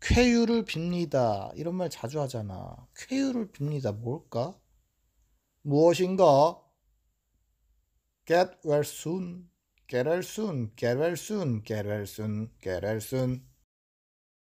쾌유를 빕니다. 이런 말 자주 하잖아. 쾌유를 빕니다. 뭘까? 무엇인가? Get well soon. Get well soon. Get well soon. Get well soon. Get well soon.